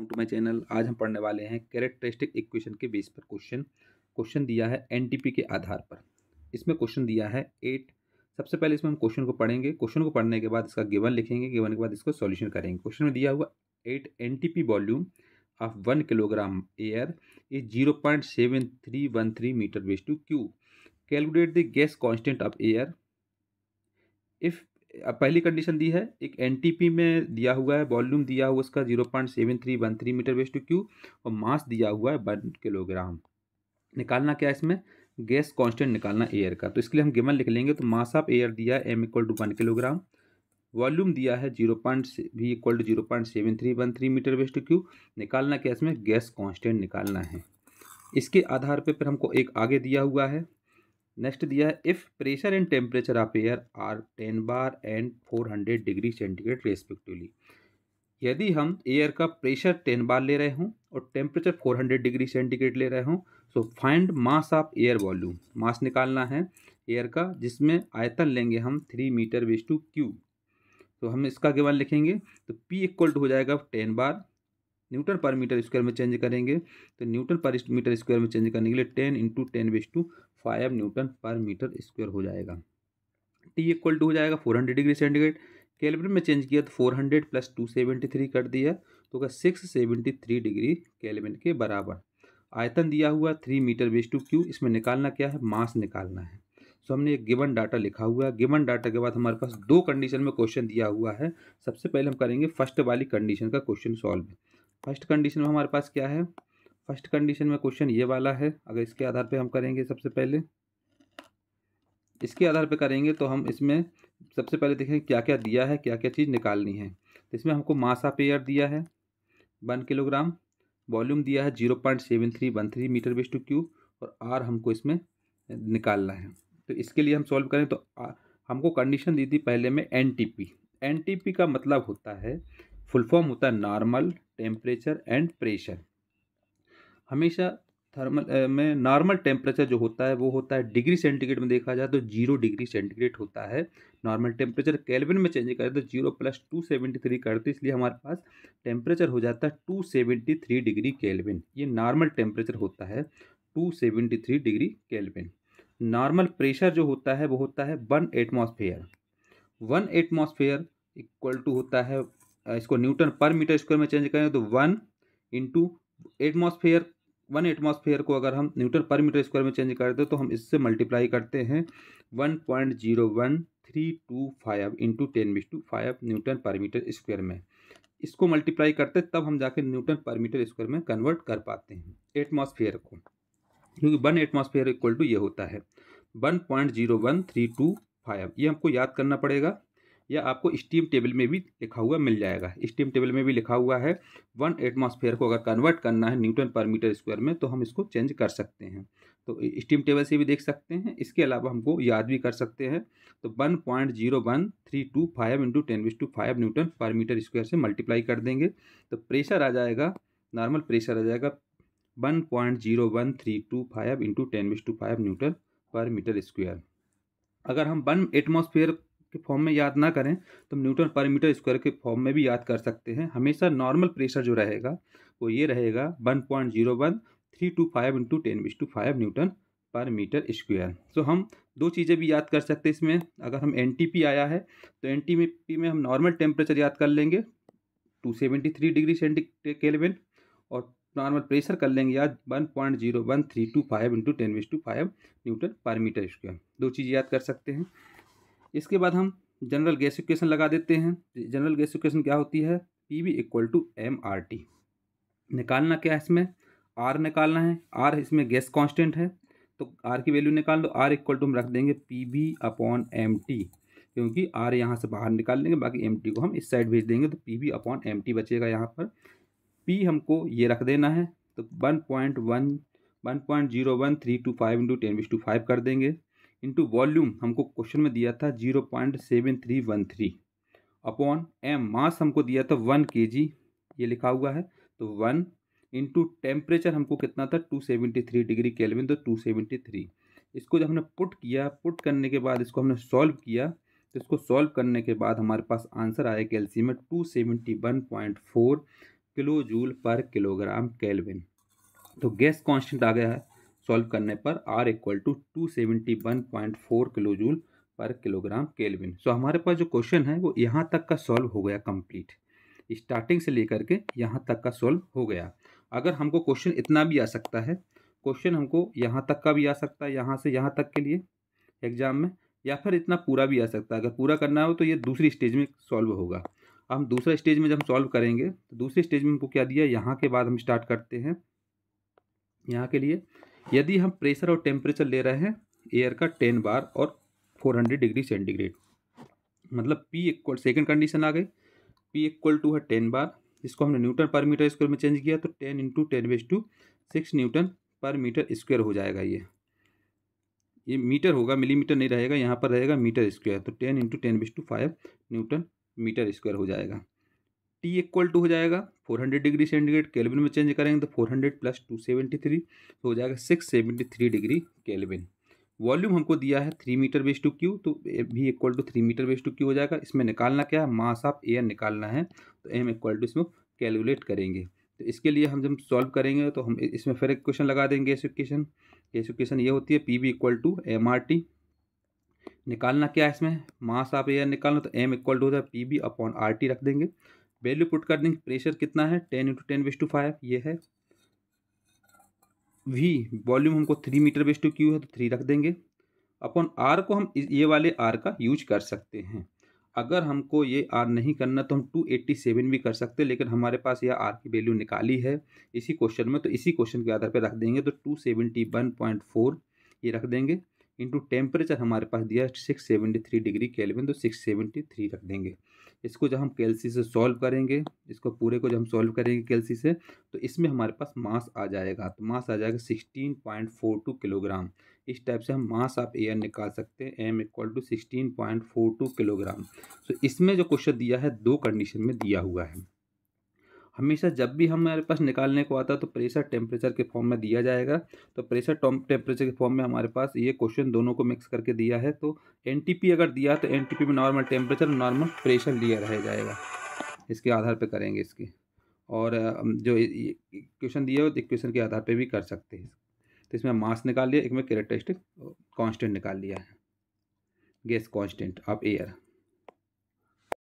welcome to my channel आज हम पढ़ने वाले हैं कैरेक्टरिस्टिक इक्वेशन के बेस पर क्वेश्चन क्वेश्चन दिया है एनटीपी के आधार पर इसमें क्वेश्चन दिया है एट सबसे पहले इसमें हम क्वेश्चन को पढ़ेंगे क्वेश्चन को पढ़ने के बाद इसका गिवन लिखेंगे गिवन के बाद इसको सॉल्यूशन करेंगे क्वेश्चन में दिया हुआ at an volume of one kilogram air is zero point seven three one three metre base to cube calculate the gas constant of air if पहली कंडीशन दी है एक एनटीपी में दिया हुआ है वॉल्यूम दिया हुआ उसका zero point seven three one three metre west cube और मास दिया हुआ है वन किलोग्राम निकालना क्या है इसमें गैस कांस्टेंट निकालना एयर का तो इसके लिए हम गेमन लिख लेंगे तो मास ऑफ एयर दिया है m equal to one kilogram volume दिया है zero point v equal to zero point seven three one three metre west cube निकालना क्या इसमें गैस कांस्टेंट निकालना है इसके आधार पर फिर हमको एक आगे दिया हुआ है नेक्स्ट दिया है if pressure and temperature of air are ten bar and four hundred degree centigrade respectively यदि हम एयर का प्रेशर टेन बार ले रहे हों और temperature four hundred degree centigrade ले रहे हों so find mass of air volume mass निकालना है एयर का जिसमें आयतन लेंगे हम three meter raise to cube तो हम इसका केवल लिखेंगे तो पी इक्वल टू हो जाएगा ten bar newton per meter square में चेंज करेंगे तो न्यूटन पर मीटर स्क्वायर में चेंज करने के लिए ten into ten raise to five newton per meter square हो जाएगा टी इक्वल टू हो जाएगा four hundred degree centigrade kelvin में चेंज किया तो four hundred plus two seventy three कर दिया तो क्या six seventy three degree kelvin के बराबर आयतन दिया हुआ three metre base to cube इसमें निकालना क्या है मास निकालना है सो हमने एक गिवन डाटा लिखा हुआ है गिवन डाटा के बाद हमारे पास दो कंडीशन में क्वेश्चन दिया हुआ है सबसे पहले हम करेंगे फर्स्ट वाली कंडीशन का क्वेश्चन सॉल्व फर्स्ट कंडीशन में हमारे पास क्या है फर्स्ट कंडीशन में क्वेश्चन ये वाला है अगर इसके आधार पे हम करेंगे सबसे पहले इसके आधार पे करेंगे तो हम इसमें सबसे पहले देखें क्या क्या दिया है क्या क्या चीज़ निकालनी है तो इसमें हमको ऑफ एयर दिया है वन किलोग्राम वॉल्यूम दिया है zero point seven three one three metre base to cube और आर हमको इसमें निकालना है तो इसके लिए हम सॉल्व करें तो हमको कंडीशन दी थी पहले में N T P N T P का मतलब होता है फुल फॉर्म होता है नॉर्मल टेम्परेचर एंड प्रेशर हमेशा थर्मल में नॉर्मल टेम्परेचर जो होता है वो होता है डिग्री सेंटीग्रेड में देखा जाए तो जीरो डिग्री सेंटीग्रेड होता है नॉर्मल टेम्परेचर केल्विन में चेंज करें तो zero plus two seventy three करते तो इसलिए हमारे पास टेम्परेचर हो जाता है two seventy three degree kelvin ये नॉर्मल टेम्परेचर होता है two seventy three degree kelvin normal pressure जो होता है वो होता है one atmosphere one atmosphere equal to होता है इसको न्यूटन पर मीटर स्क्वायर में चेंज करें तो one into atmosphere one atmosphere को अगर हम न्यूटन पर मीटर स्क्वायर में चेंज कर हैं तो हम इससे मल्टीप्लाई करते हैं one point zero one three two five into ten raise to five newton per meter square में इसको मल्टीप्लाई करते तब हम जाके न्यूटन पर मीटर स्क्वायर में कन्वर्ट कर पाते हैं एटमोसफेयर को क्योंकि वन एटमोसफेयर इक्वल टू ये होता है one point zero one three two five ये हमको याद करना पड़ेगा या आपको स्टीम टेबल में भी लिखा हुआ मिल जाएगा स्टीम टेबल में भी लिखा हुआ है वन एटमॉस्फेयर को अगर कन्वर्ट करना है न्यूटन पर मीटर स्क्वायर में तो हम इसको चेंज कर सकते हैं तो स्टीम टेबल से भी देख सकते हैं इसके अलावा हमको याद भी कर सकते हैं तो one point zero one three two five into ten raise to five newton per meter square से मल्टीप्लाई कर देंगे तो प्रेशर आ जाएगा नॉर्मल प्रेशर आ जाएगा one point zero one three two five into ten raise to five newton per meter square अगर हम वन एटमोसफेयर के फॉर्म में याद ना करें तो हम न्यूटन पर मीटर स्क्वायर के फॉर्म में भी याद कर सकते हैं हमेशा नॉर्मल प्रेशर जो रहेगा वो ये रहेगा one point zero one three two five into ten raise to five newton per meter square so तो हम दो चीज़ें भी याद कर सकते हैं इसमें अगर हम एन आया है तो एन में हम नॉर्मल टेम्परेचर याद कर लेंगे two seventy three degree centi kelvin और नॉर्मल प्रेशर कर लेंगे याद one point zero one three two five into ten raise to five newton per meter square दो चीज़ याद कर सकते हैं इसके बाद हम जनरल गैस इक्वेशन लगा देते हैं जनरल गैस इक्वेशन क्या होती है P V equal to M R T निकालना क्या है इसमें आर निकालना है आर इसमें गैस कांस्टेंट है तो आर की वैल्यू निकाल दो आर इक्वल टू हम रख देंगे P V upon M T क्योंकि आर यहाँ से बाहर निकाल लेंगे बाकी एम टी को हम इस साइड भेज देंगे तो P V upon M T बचेगा यहाँ पर पी हमको ये रख देना है तो one point one one point zero one three two five into ten to five कर देंगे इंटू वॉल्यूम हमको क्वेश्चन में दिया था zero point seven three one three upon M mass हमको दिया था वन के जी ये लिखा हुआ है तो वन इंटू टेम्परेचर हमको कितना था two seventy three degree kelvin तो टू सेवेंटी थ्री इसको जब हमने पुट किया पुट करने के बाद इसको हमने सॉल्व किया तो इसको सॉल्व करने के बाद हमारे पास आंसर आया कैल्सियम में two seventy one point four kilo joule per kilogram kelvin तो गैस कांस्टेंट आ गया है सॉल्व करने पर R equal to two seventy one point four kilo joule per kilogram kelvin so हमारे पास जो क्वेश्चन है वो यहाँ तक का सॉल्व हो गया कंप्लीट स्टार्टिंग से लेकर के यहाँ तक का सॉल्व हो गया अगर हमको क्वेश्चन इतना भी आ सकता है क्वेश्चन हमको यहाँ तक का भी आ सकता है यहाँ से यहाँ तक के लिए एग्जाम में या फिर इतना पूरा भी आ सकता है अगर पूरा करना हो तो ये दूसरी स्टेज में सॉल्व होगा हम दूसरा स्टेज में जब सॉल्व करेंगे तो दूसरे स्टेज में हमको क्या दिया यहाँ के बाद हम स्टार्ट करते हैं यहाँ के लिए यदि हम प्रेशर और टेम्परेचर ले रहे हैं एयर का टेन बार और फोर हंड्रेड डिग्री सेंटीग्रेड मतलब पी इक्वल सेकेंड कंडीशन आ गई पी इक्वल टू है टेन बार इसको हमने न्यूटन पर मीटर स्क्वायर में चेंज किया तो ten into ten raise to six newton per meter square हो जाएगा ये ये मीटर होगा मिलीमीटर नहीं रहेगा यहाँ पर रहेगा मीटर स्क्वायर तो ten into ten raise to five newton meter square हो जाएगा टी इक्वल टू हो जाएगा four hundred degree centigrade kelvin में चेंज करेंगे तो four hundred plus two seventy three तो हो जाएगा six seventy three degree kelvin volume हमको दिया है three metre base to cube तो V equal to three metre base to cube हो जाएगा इसमें निकालना क्या है मास ऑफ एयर निकालना है तो एम इक्वल टू इसमें कैलकुलेट करेंगे तो इसके लिए हम जब सॉल्व करेंगे तो हम इसमें फिर एक क्वेश्चन लगा देंगे ऐसे क्वेश्चन ऐसे क्वेश्चन ये होती है P V equal to M R T निकालना क्या है इसमें मास आप एयर निकालना तो एम इक्वल टू होता है P V upon R T रख देंगे वैल्यू पुट कर देंगे प्रेशर कितना है ten into ten raise to five ये है वी वॉल्यूम हमको three metre base to cube है तो थ्री रख देंगे अपन आर को हम ये वाले आर का यूज कर सकते हैं अगर हमको ये आर नहीं करना तो हम टू एट्टी सेवन भी कर सकते हैं लेकिन हमारे पास यह आर की वैल्यू निकाली है इसी क्वेश्चन में तो इसी क्वेश्चन के आधार पर रख देंगे तो two seventy one point four ये रख देंगे इंटू टेम्परेचर हमारे पास दिया six seventy three degree kelvin तो सिक्स सेवेंटी थ्री रख देंगे इसको जब हम कैलसी से सॉल्व करेंगे इसको पूरे को जब हम सॉल्व करेंगे कैलसी से तो इसमें हमारे पास मास आ जाएगा तो मास आ जाएगा sixteen point four two kilogram इस टाइप से हम मास आप एयर निकाल सकते हैं M equal to sixteen point four two kilogram तो इसमें जो क्वेश्चन दिया है दो कंडीशन में दिया हुआ है हमेशा जब भी हमारे पास निकालने को आता है तो प्रेशर टेम्परेचर के फॉर्म में दिया जाएगा तो प्रेशर टेम्परेचर के फॉर्म में हमारे पास ये क्वेश्चन दोनों को मिक्स करके दिया है तो एन अगर दिया तो एन में नॉर्मल टेम्परेचर नॉर्मल प्रेशर लिया रह जाएगा इसके आधार पर करेंगे इसके और जो क्वेश्चन दिया हो तो क्वेश्चन के आधार पर भी कर सकते हैं तो इसमें मास निकाल लिया एक में कैरेक्टरिस्टिक कांस्टेंट निकाल लिया है गैस कांस्टेंट ऑफ एयर